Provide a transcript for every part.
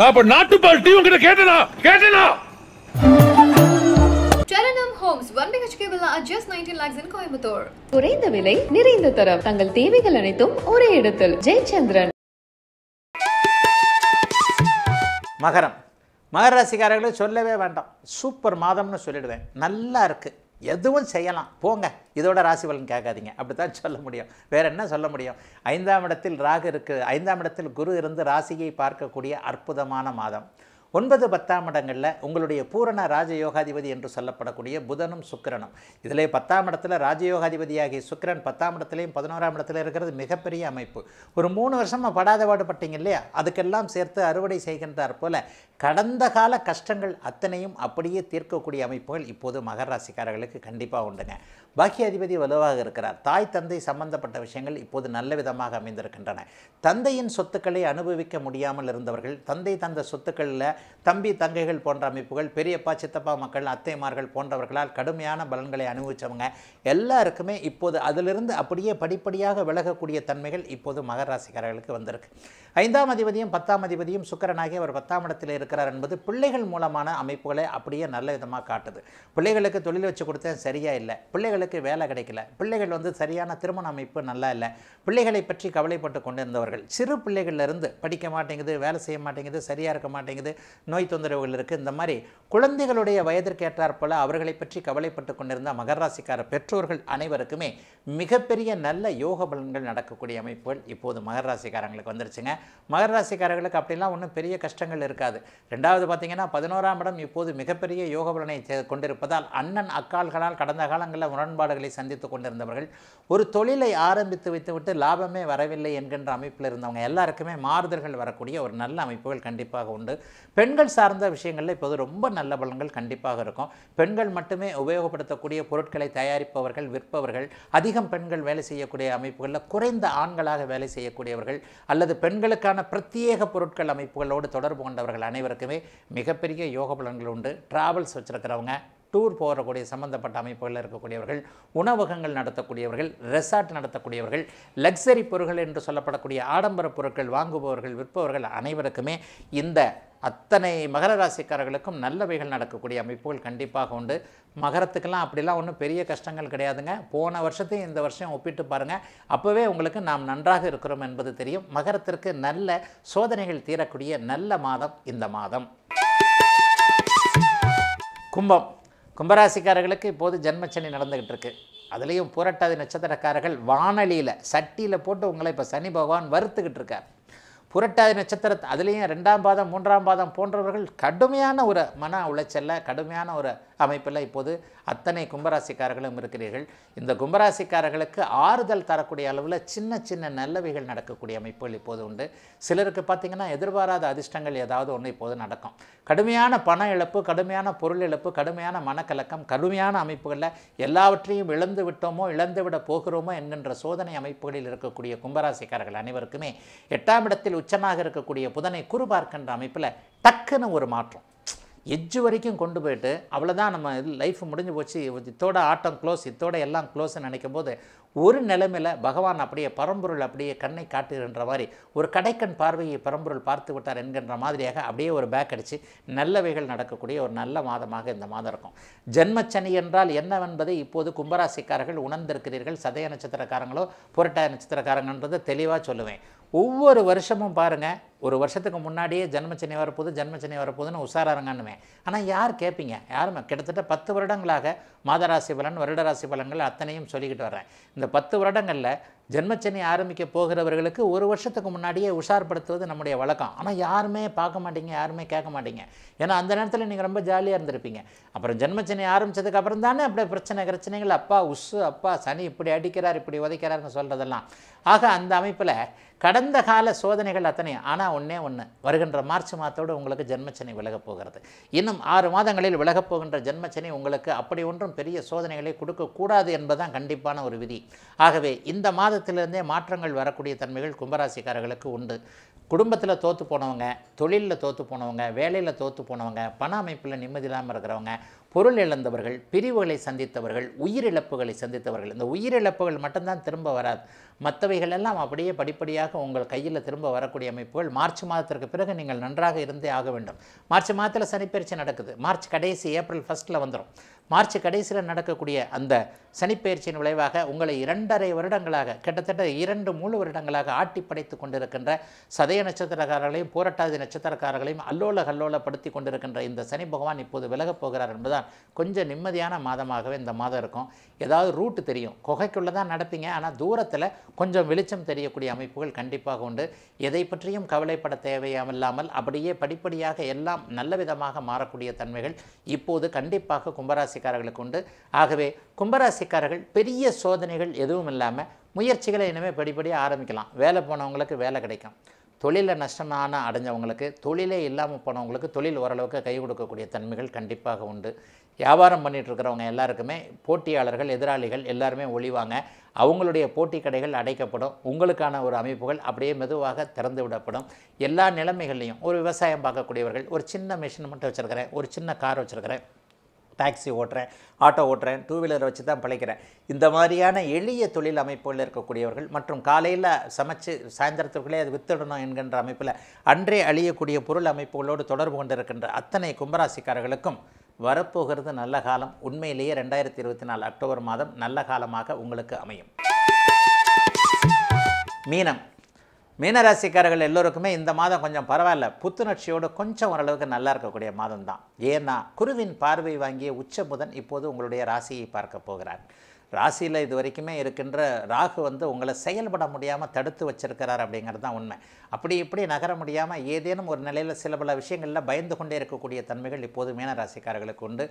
நான் இப்ப நாட்டுப்பால் டீ உங்ககிட்ட கேட்டனா கேட்டனா Homes one BHK villa nineteen lakhs Coimbatore குறைந்த விலை நிறைந்த தரம் தங்கள் தேவைகள் அனைத்தும் ஒரே இடத்தில் ஜெயச்சந்திரன் மகரம் மகர ராசிக்காரர்களை சொல்லவே வேண்டாம் சூப்பர் மாதம்னு சொல்லிடுவேன் நல்லா இருக்குது எதுவும் செய்யலாம் போங்க இதோட ராசி பலன் கேட்காதீங்க அப்படி தான் சொல்ல முடியும் வேறு என்ன சொல்ல முடியும் ஐந்தாம் இடத்தில் ராகு இருக்குது ஐந்தாம் இடத்தில் குரு இருந்து ராசியை பார்க்கக்கூடிய அற்புதமான மாதம் ஒன்பது பத்தாம் இடங்களில் உங்களுடைய பூரண ராஜயோகாதிபதி என்று சொல்லப்படக்கூடிய புதனும் சுக்கிரனும் இதிலே பத்தாம் இடத்துல ராஜயோகாதிபதியாகிய சுக்கரன் பத்தாம் இடத்துலையும் பதினோராம் இடத்துல இருக்கிறது மிகப்பெரிய அமைப்பு ஒரு மூணு வருஷமாக படாத பாடுபட்டீங்க இல்லையா அதுக்கெல்லாம் சேர்த்து அறுவடை செய்கின்றார் போல கடந்த கால கஷ்டங்கள் அத்தனையும் அப்படியே தீர்க்கக்கூடிய அமைப்புகள் இப்போது மகராசிக்காரர்களுக்கு கண்டிப்பாக உண்டுங்க அதிபதி வலுவாக இருக்கிறார் தாய் தந்தை சம்பந்தப்பட்ட விஷயங்கள் இப்போது நல்ல விதமாக அமைந்திருக்கின்றன தந்தையின் சொத்துக்களை அனுபவிக்க முடியாமல் இருந்தவர்கள் தந்தை தந்த சொத்துக்களில் தம்பி தங்கைகள் போன்ற அமைப்புகள் பெரியப்பா சித்தப்பா மக்கள் அத்தைமார்கள் போன்றவர்களால் கடுமையான பலன்களை அனுபவித்தவங்க எல்லாருக்குமே இப்போது அதிலிருந்து அப்படியே படிப்படியாக விலகக்கூடிய தன்மைகள் இப்போது மகராசிக்காரர்களுக்கு வந்திருக்கு ஐந்தாம் அதிபதியும் பத்தாம் அதிபதியும் சுக்கரனாகி அவர் பத்தாம் இடத்தில் இருக்கிறார் என்பது பிள்ளைகள் மூலமான அமைப்புகளை அப்படியே நல்ல விதமாக காட்டுது பிள்ளைகளுக்கு தொழில் வச்சு கொடுத்தேன் சரியாக இல்லை பிள்ளைகளுக்கு வேலை கிடைக்கல பிள்ளைகள் வந்து சரியான திருமண அமைப்பு நல்லா இல்லை பிள்ளைகளை பற்றி கவலைப்பட்டு கொண்டிருந்தவர்கள் சிறு பிள்ளைகளிலிருந்து படிக்க மாட்டேங்குது வேலை செய்ய மாட்டேங்குது சரியாக இருக்க மாட்டேங்குது நோய் தொந்தரவுகள் இருக்குது இந்த மாதிரி குழந்தைகளுடைய வயதிற்கேற்றார் போல அவர்களை பற்றி கவலைப்பட்டு கொண்டிருந்த மகராசிக்கார பெற்றோர்கள் அனைவருக்குமே மிகப்பெரிய நல்ல யோக பலன்கள் நடக்கக்கூடிய அமைப்புகள் இப்போது மகர ராசிக்காரங்களுக்கு வந்துருச்சுங்க மகர ராசிக்காரர்களுக்கு அப்படிலாம் ஒன்றும் பெரிய கஷ்டங்கள் இருக்காது ரெண்டாவது பார்த்தீங்கன்னா பதினோராம் இடம் இப்போது மிகப்பெரிய யோக பலனை கொண்டிருப்பதால் அண்ணன் அக்கால்களால் கடந்த காலங்களில் முரண்பாடுகளை சந்தித்து கொண்டிருந்தவர்கள் ஒரு தொழிலை ஆரம்பித்து வைத்துவிட்டு லாபமே வரவில்லை என்கின்ற அமைப்பில் இருந்தவங்க எல்லாருக்குமே மாறுதல்கள் வரக்கூடிய ஒரு நல்ல அமைப்புகள் கண்டிப்பாக உண்டு பெண்கள் சார்ந்த விஷயங்களில் இப்போது ரொம்ப நல்ல பலன்கள் கண்டிப்பாக இருக்கும் பெண்கள் மட்டுமே உபயோகப்படுத்தக்கூடிய பொருட்களை தயாரிப்பவர்கள் விற்பவர்கள் அதிக அதிகம் பெண்கள் வேலை செய்யக்கூடிய அமைப்புகளில் குறைந்த ஆண்களாக வேலை செய்யக்கூடியவர்கள் அல்லது பெண்களுக்கான பிரத்யேக பொருட்கள் அமைப்புகளோடு தொடர்பு கொண்டவர்கள் அனைவருக்குமே மிகப்பெரிய யோக பலன்கள் உண்டு டிராவல்ஸ் வச்சுருக்கிறவங்க டூர் போகக்கூடிய சம்மந்தப்பட்ட அமைப்புகளில் இருக்கக்கூடியவர்கள் உணவகங்கள் நடத்தக்கூடியவர்கள் ரெசார்ட் நடத்தக்கூடியவர்கள் லக்ஸரி பொருட்கள் என்று சொல்லப்படக்கூடிய ஆடம்பர பொருட்கள் வாங்குபவர்கள் விற்பவர்கள் அனைவருக்குமே இந்த அத்தனை மகர ராசிக்காரர்களுக்கும் நல்லவைகள் நடக்கக்கூடிய அமைப்புகள் கண்டிப்பாக உண்டு மகரத்துக்கெல்லாம் அப்படிலாம் ஒன்றும் பெரிய கஷ்டங்கள் கிடையாதுங்க போன வருஷத்தையும் இந்த வருஷம் ஒப்பிட்டு பாருங்கள் அப்போவே உங்களுக்கு நாம் நன்றாக இருக்கிறோம் என்பது தெரியும் மகரத்திற்கு நல்ல சோதனைகள் தீரக்கூடிய நல்ல மாதம் இந்த மாதம் கும்பம் கும்பராசிக்காரர்களுக்கு இப்போது ஜென்மச்சனி நடந்துக்கிட்டு இருக்கு அதுலேயும் புரட்டாதி நட்சத்திரக்காரர்கள் வானலியில் சட்டியில் போட்டு உங்களை இப்போ சனி பகவான் வறுத்துக்கிட்டு இருக்கார் புரட்டாதி நட்சத்திர அதுலேயும் ரெண்டாம் பாதம் மூன்றாம் பாதம் போன்றவர்கள் கடுமையான ஒரு மன உளைச்சலில் கடுமையான ஒரு அமைப்பில் இப்போது அத்தனை கும்பராசிக்காரர்களும் இருக்கிறீர்கள் இந்த கும்பராசிக்காரர்களுக்கு ஆறுதல் தரக்கூடிய அளவில் சின்ன சின்ன நல்லவைகள் நடக்கக்கூடிய அமைப்புகள் இப்போது உண்டு சிலருக்கு பார்த்திங்கன்னா எதிர்பாராத அதிர்ஷ்டங்கள் ஏதாவது ஒன்று இப்போது நடக்கும் கடுமையான பண இழப்பு கடுமையான பொருள் இழப்பு கடுமையான மனக்கலக்கம் கடுமையான அமைப்புகளில் எல்லாவற்றையும் இழந்து விட்டோமோ இழந்துவிட போகிறோமோ என்கின்ற சோதனை அமைப்புகளில் இருக்கக்கூடிய கும்பராசிக்காரர்கள் அனைவருக்குமே எட்டாம் இடத்தில் உச்சமாக இருக்கக்கூடிய புதனை குறுபார்க்கின்ற அமைப்பில் டக்குன்னு ஒரு மாற்றம் எஜ்ஜு வரைக்கும் கொண்டு போயிட்டு அவ்வளோதான் நம்ம இது லைஃப் முடிஞ்சு போச்சு இத்தோட ஆட்டம் க்ளோஸ் இத்தோட எல்லாம் க்ளோஸ்ன்னு நினைக்கும் போது ஒரு நிலைமையில் பகவான் அப்படியே பரம்பொருள் அப்படியே கண்ணை காட்டுகின்ற மாதிரி ஒரு கடைக்கண் பார்வையை பரம்பொருள் பார்த்து விட்டார் என்கின்ற மாதிரியாக அப்படியே ஒரு பேக் அடித்து நல்லவைகள் நடக்கக்கூடிய ஒரு நல்ல மாதமாக இந்த மாதம் இருக்கும் ஜென்மச்சனி என்றால் என்னவென்பதை இப்போது கும்பராசிக்காரர்கள் உணர்ந்திருக்கிறீர்கள் சதய நட்சத்திரக்காரங்களோ புரட்டாய நட்சத்திரக்காரங்கன்றதை தெளிவாக சொல்லுவேன் ஒவ்வொரு வருஷமும் பாருங்கள் ஒரு வருஷத்துக்கு முன்னாடியே ஜென்மச்சனி வரப்போகுது ஜென்மச்சனி வரப்போகுதுன்னு உசாராருங்கன்னுமே ஆனால் யார் கேட்பீங்க யாருமே கிட்டத்தட்ட பத்து வருடங்களாக மாதராசி பலன் வருடராசி பலன்கள் அத்தனையும் சொல்லிக்கிட்டு வர்றேன் இந்த பத்து வருடங்களில் ஜென்மச்சனி ஆரம்பிக்க போகிறவர்களுக்கு ஒரு வருஷத்துக்கு முன்னாடியே உஷார்படுத்துவது நம்முடைய வழக்கம் ஆனால் யாருமே பார்க்க மாட்டீங்க யாருமே கேட்க மாட்டீங்க ஏன்னா அந்த நேரத்தில் நீங்கள் ரொம்ப ஜாலியாக இருந்திருப்பீங்க அப்புறம் ஜென்மச்சனி ஆரம்பித்ததுக்கு அப்புறம் தானே அப்படியே பிரச்சனை பிரச்சனைகள் அப்பா உஷு அப்பா சனி இப்படி அடிக்கிறார் இப்படி உதைக்கிறாருன்னு சொல்கிறதெல்லாம் ஆக அந்த அமைப்பில் கடந்த கால சோதனைகள் அத்தனை ஆனால் ஒன்றே ஒன்று வருகின்ற மார்ச் மாதத்தோடு உங்களுக்கு ஜென்மச்சனை விலகப் போகிறது இன்னும் ஆறு மாதங்களில் விலகப் போகின்ற ஜென்மச்சனை உங்களுக்கு அப்படி ஒன்றும் பெரிய சோதனைகளை கொடுக்கக்கூடாது என்பதுதான் கண்டிப்பான ஒரு விதி ஆகவே இந்த மாத ஜாதகத்திலேருந்தே மாற்றங்கள் வரக்கூடிய தன்மைகள் கும்பராசிக்காரர்களுக்கு உண்டு குடும்பத்தில் தோற்று போனவங்க தொழிலில் தோற்று போனவங்க வேலையில் தோற்று போனவங்க பண அமைப்பில் நிம்மதி இல்லாமல் இருக்கிறவங்க பொருள் இழந்தவர்கள் பிரிவுகளை சந்தித்தவர்கள் உயிரிழப்புகளை சந்தித்தவர்கள் இந்த உயிரிழப்புகள் மட்டும்தான் திரும்ப வராது மற்றவைகள் எல்லாம் அப்படியே படிப்படியாக உங்கள் கையில் திரும்ப வரக்கூடிய அமைப்புகள் மார்ச் மாதத்திற்கு பிறகு நீங்கள் நன்றாக இருந்தே ஆக வேண்டும் மார்ச் மாதத்தில் சனிப்பயிற்சி நடக்குது மார்ச் கடைசி ஏப்ரல் ஃபஸ்ட்டில் வந்துடும் மார்ச் கடைசியில் நடக்கக்கூடிய அந்த சனிப்பயிற்சியின் விளைவாக உங்களை இரண்டரை வருடங்களாக கிட்டத்தட்ட இரண்டு மூணு வருடங்களாக ஆட்டி படைத்து கொண்டிருக்கின்ற சதய நட்சத்திரக்காரர்களையும் போராட்டாதி நட்சத்திரக்காரர்களையும் அல்லோல கல்லோலப்படுத்தி கொண்டிருக்கின்ற இந்த சனி பகவான் இப்போது விலகப் போகிறார் என்பதால் தான் கொஞ்சம் நிம்மதியான மாதமாகவே இந்த மாதம் இருக்கும் ஏதாவது ரூட்டு தெரியும் குகைக்குள்ளே தான் நடப்பீங்க ஆனால் தூரத்தில் கொஞ்சம் வெளிச்சம் தெரியக்கூடிய அமைப்புகள் கண்டிப்பாக உண்டு எதை பற்றியும் கவலைப்பட தேவையாமல்லாமல் அப்படியே படிப்படியாக எல்லாம் நல்ல விதமாக மாறக்கூடிய தன்மைகள் இப்போது கண்டிப்பாக கும்பராசிக்காரர்களுக்கு உண்டு ஆகவே கும்பராசிக்காரர்கள் பெரிய சோதனைகள் எதுவும் இல்லாமல் முயற்சிகளை இனிமேல் படிப்படியாக ஆரம்பிக்கலாம் வேலை போனவங்களுக்கு வேலை கிடைக்கும் தொழிலில் நஷ்டமான அடைஞ்சவங்களுக்கு தொழிலே இல்லாமல் போனவங்களுக்கு தொழில் ஓரளவுக்கு கை கொடுக்கக்கூடிய தன்மைகள் கண்டிப்பாக உண்டு வியாபாரம் பண்ணிகிட்டு இருக்கிறவங்க எல்லாருக்குமே போட்டியாளர்கள் எதிராளிகள் எல்லாருமே ஒளிவாங்க அவங்களுடைய போட்டி கடைகள் அடைக்கப்படும் உங்களுக்கான ஒரு அமைப்புகள் அப்படியே மெதுவாக திறந்து விடப்படும் எல்லா நிலைமைகள்லையும் ஒரு விவசாயம் பார்க்கக்கூடியவர்கள் ஒரு சின்ன மிஷின் மட்டும் வச்சுருக்கிறேன் ஒரு சின்ன கார் வச்சுருக்கிறேன் டாக்ஸி ஓட்டுறேன் ஆட்டோ ஓட்டுறேன் டூ வீலர் வச்சு தான் பழைக்கிறேன் இந்த மாதிரியான எளிய தொழில் அமைப்புகளில் இருக்கக்கூடியவர்கள் மற்றும் காலையில் சமைச்சு சாயந்தரத்துக்குள்ளே அது வித்துடணும் என்கின்ற அமைப்பில் அன்றே அழியக்கூடிய பொருள் அமைப்புகளோடு தொடர்பு கொண்டிருக்கின்ற அத்தனை கும்பராசிக்காரர்களுக்கும் வரப்போகிறது நல்ல காலம் உண்மையிலேயே ரெண்டாயிரத்தி இருபத்தி நாலு அக்டோபர் மாதம் நல்ல காலமாக உங்களுக்கு அமையும் மீனம் மீனராசிக்காரர்கள் எல்லோருக்குமே இந்த மாதம் கொஞ்சம் பரவாயில்ல புத்துணர்ச்சியோடு கொஞ்சம் ஓரளவுக்கு நல்லா இருக்கக்கூடிய மாதம் தான் ஏன்னா குருவின் பார்வை வாங்கிய உச்ச புதன் இப்போது உங்களுடைய ராசியை பார்க்க போகிறார் ராசியில் இது வரைக்குமே இருக்கின்ற ராகு வந்து உங்களை செயல்பட முடியாமல் தடுத்து வச்சிருக்கிறார் அப்படிங்கிறது தான் உண்மை அப்படி இப்படி நகர முடியாமல் ஏதேனும் ஒரு நிலையில் சில பல விஷயங்களில் பயந்து கொண்டே இருக்கக்கூடிய தன்மைகள் இப்போது மீனராசிக்காரர்களுக்கு உண்டு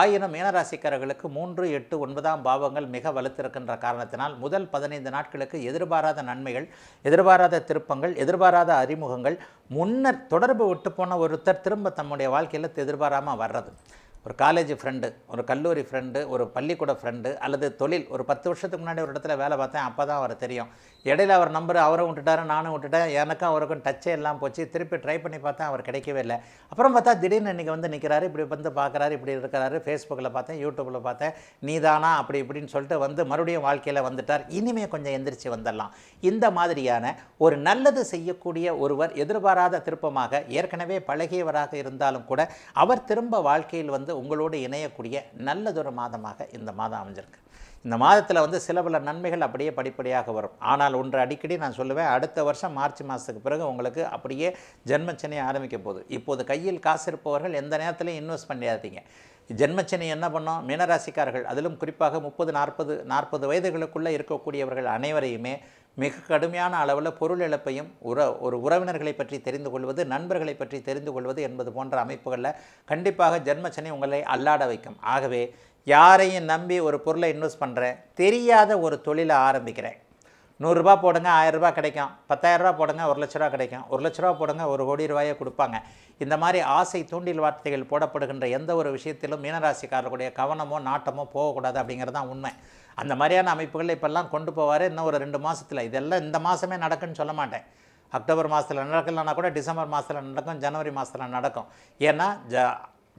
ஆயினும் மீனராசிக்காரர்களுக்கு மூன்று எட்டு ஒன்பதாம் பாவங்கள் மிக வலுத்திருக்கின்ற காரணத்தினால் முதல் பதினைந்து நாட்களுக்கு எதிர்பாராத நன்மைகள் எதிர்பாராத திருப்பங்கள் எதிர்பாராத அறிமுகங்கள் முன்னர் தொடர்பு விட்டு போன ஒருத்தர் திரும்ப தம்முடைய வாழ்க்கையில் எதிர்பாராமல் வர்றது ஒரு காலேஜ் ஃப்ரெண்டு ஒரு கல்லூரி ஃப்ரெண்டு ஒரு பள்ளிக்கூட ஃப்ரெண்டு அல்லது தொழில் ஒரு பத்து வருஷத்துக்கு முன்னாடி ஒரு இடத்துல வேலை பார்த்தேன் அப்போ தான் அவரை தெரியும் இடையில அவர் நம்பர் அவரும் விட்டுட்டாரு நானும் விட்டுட்டேன் எனக்கும் அவருக்கும் டச்சே எல்லாம் போச்சு திருப்பி ட்ரை பண்ணி பார்த்தேன் அவர் கிடைக்கவே இல்லை அப்புறம் பார்த்தா திடீர்னு இன்றைக்கி வந்து நிற்கிறாரு இப்படி வந்து பார்க்குறாரு இப்படி இருக்கிறாரு ஃபேஸ்புக்கில் பார்த்தேன் யூடியூப்பில் பார்த்தேன் நீதானா அப்படி இப்படின்னு சொல்லிட்டு வந்து மறுபடியும் வாழ்க்கையில் வந்துட்டார் இனிமேல் கொஞ்சம் எந்திரிச்சு வந்துடலாம் இந்த மாதிரியான ஒரு நல்லது செய்யக்கூடிய ஒருவர் எதிர்பாராத திருப்பமாக ஏற்கனவே பழகியவராக இருந்தாலும் கூட அவர் திரும்ப வாழ்க்கையில் வந்து உங்களோடு இணையக்கூடிய நல்லதொரு மாதமாக இந்த மாதம் அமைஞ்சிருக்கு இந்த மாதத்தில் வந்து சில பல நன்மைகள் அப்படியே படிப்படியாக வரும் ஆனால் ஒன்று அடிக்கடி நான் சொல்லுவேன் அடுத்த வருஷம் மார்ச் மாதத்துக்கு பிறகு உங்களுக்கு அப்படியே ஜென்மச்சனையை ஆரம்பிக்க போகுது இப்போது கையில் காசு இருப்பவர்கள் எந்த நேரத்துலையும் இன்வெஸ்ட் பண்ணியாதீங்க ஜென்மச்சனை என்ன பண்ணோம் மீனராசிக்காரர்கள் அதிலும் குறிப்பாக முப்பது நாற்பது நாற்பது வயதுகளுக்குள்ளே இருக்கக்கூடியவர்கள் அனைவரையுமே மிக கடுமையான அளவில் பொருள் இழப்பையும் உற ஒரு உறவினர்களை பற்றி தெரிந்து கொள்வது நண்பர்களை பற்றி தெரிந்து கொள்வது என்பது போன்ற அமைப்புகளில் கண்டிப்பாக ஜென்மச்சனை உங்களை அல்லாட வைக்கும் ஆகவே யாரையும் நம்பி ஒரு பொருளை இன்வெஸ்ட் பண்ணுறேன் தெரியாத ஒரு தொழிலை ஆரம்பிக்கிறேன் நூறுரூபா போடுங்க ஆயரரூபா கிடைக்கும் பத்தாயிரரூபா போடுங்க ஒரு லட்ச ரூபா கிடைக்கும் ஒரு லட்ச ரூபா போடுங்க ஒரு கோடி ரூபாயை கொடுப்பாங்க இந்த மாதிரி ஆசை தூண்டில் வார்த்தைகள் போடப்படுகின்ற எந்த ஒரு விஷயத்திலும் மீனராசிக்காரர்களுடைய கவனமோ நாட்டமோ போகக்கூடாது அப்படிங்கிறது தான் உண்மை அந்த மாதிரியான அமைப்புகள் இப்போல்லாம் கொண்டு போவார் இன்னும் ஒரு ரெண்டு மாதத்தில் இதெல்லாம் இந்த மாதமே நடக்குன்னு சொல்ல மாட்டேன் அக்டோபர் மாதத்தில் நடக்கலைன்னா கூட டிசம்பர் மாதத்தில் நடக்கும் ஜனவரி மாதத்தில் நடக்கும் ஏன்னா ஜ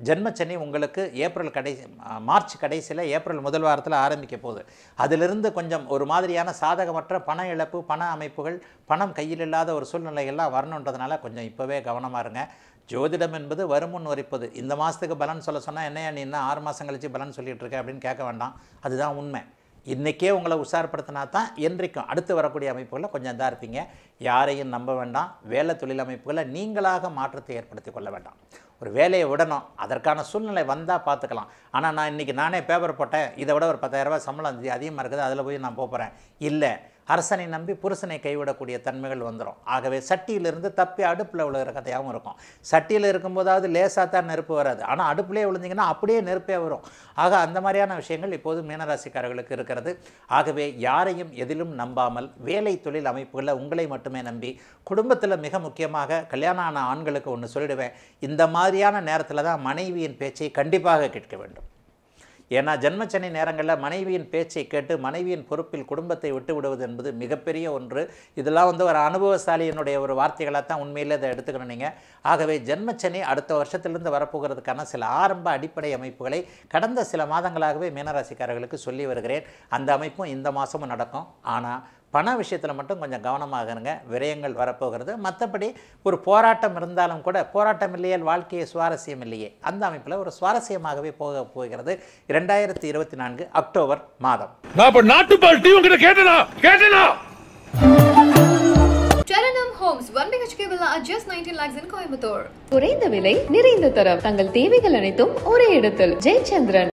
ஜென்மச்சனி உங்களுக்கு ஏப்ரல் கடைசி மார்ச் கடைசியில் ஏப்ரல் முதல் வாரத்தில் ஆரம்பிக்க போகுது அதிலிருந்து கொஞ்சம் ஒரு மாதிரியான சாதகமற்ற பண இழப்பு பண அமைப்புகள் பணம் கையில் இல்லாத ஒரு சூழ்நிலைகள்லாம் வரணுன்றதுனால கொஞ்சம் இப்போவே கவனமாக இருங்க ஜோதிடம் என்பது வருமுன் வரிப்பது இந்த மாதத்துக்கு பலன் சொல்ல சொன்னால் என்ன நீ என்ன ஆறு மாதம் கழித்து பலன் சொல்லிகிட்டு இருக்க அப்படின்னு கேட்க வேண்டாம் அதுதான் உண்மை இன்றைக்கே உங்களை உஷார்படுத்தினா தான் என்றைக்கும் அடுத்து வரக்கூடிய அமைப்புகளை கொஞ்சம் இதாக இருப்பீங்க யாரையும் நம்ப வேண்டாம் வேலை தொழில் அமைப்புகளை நீங்களாக மாற்றத்தை ஏற்படுத்தி கொள்ள வேண்டாம் ஒரு வேலையை விடணும் அதற்கான சூழ்நிலை வந்தால் பார்த்துக்கலாம் ஆனால் நான் இன்றைக்கி நானே பேப்பர் போட்டேன் இதை விட ஒரு பத்தாயிரரூபா சம்பளம் அதிகமாக இருக்குது அதில் போய் நான் போகிறேன் இல்லை அரசனை நம்பி புருஷனை கைவிடக்கூடிய தன்மைகள் வந்துடும் ஆகவே சட்டியிலிருந்து தப்பி அடுப்பில் விழுகிற கதையாகவும் இருக்கும் சட்டியில் இருக்கும்போதாவது லேசாக தான் நெருப்பு வராது ஆனால் அடுப்புலேயே விழுந்தீங்கன்னா அப்படியே நெருப்பே வரும் ஆக அந்த மாதிரியான விஷயங்கள் இப்போது மீனராசிக்காரர்களுக்கு இருக்கிறது ஆகவே யாரையும் எதிலும் நம்பாமல் வேலை தொழில் அமைப்புகளில் உங்களை மட்டுமே நம்பி குடும்பத்தில் மிக முக்கியமாக கல்யாணம் ஆன ஆண்களுக்கு ஒன்று சொல்லிடுவேன் இந்த மாதிரியான நேரத்தில் தான் மனைவியின் பேச்சை கண்டிப்பாக கேட்க வேண்டும் ஏன்னா ஜென்மச்சனி நேரங்களில் மனைவியின் பேச்சை கேட்டு மனைவியின் பொறுப்பில் குடும்பத்தை விட்டு விடுவது என்பது மிகப்பெரிய ஒன்று இதெல்லாம் வந்து ஒரு அனுபவசாலியினுடைய ஒரு வார்த்தைகளாக தான் உண்மையில் இதை எடுத்துக்கணும் நீங்கள் ஆகவே ஜென்மச்சனி அடுத்த வருஷத்திலிருந்து வரப்போகிறதுக்கான சில ஆரம்ப அடிப்படை அமைப்புகளை கடந்த சில மாதங்களாகவே மீனராசிக்காரர்களுக்கு சொல்லி வருகிறேன் அந்த அமைப்பும் இந்த மாதமும் நடக்கும் ஆனால் பண விஷயத்தில் மட்டும் கொஞ்சம் கவனமாக இருங்க விரயங்கள் வரப்போகிறது மற்றபடி ஒரு போராட்டம் இருந்தாலும் கூட போராட்டம் இல்லையே வாழ்க்கையை சுவாரஸ்யம் இல்லையே அந்த அமைப்பில் ஒரு சுவாரஸ்யமாகவே போக போகிறது இரண்டாயிரத்தி இருபத்தி நான்கு அக்டோபர் மாதம் Homes one BHK villa just nineteen lakhs in Coimbatore குறைந்த விலை நிறைந்த தரம் தங்கள் தேவைகள் அனைத்தும் ஒரே இடத்தில் ஜெயச்சந்திரன்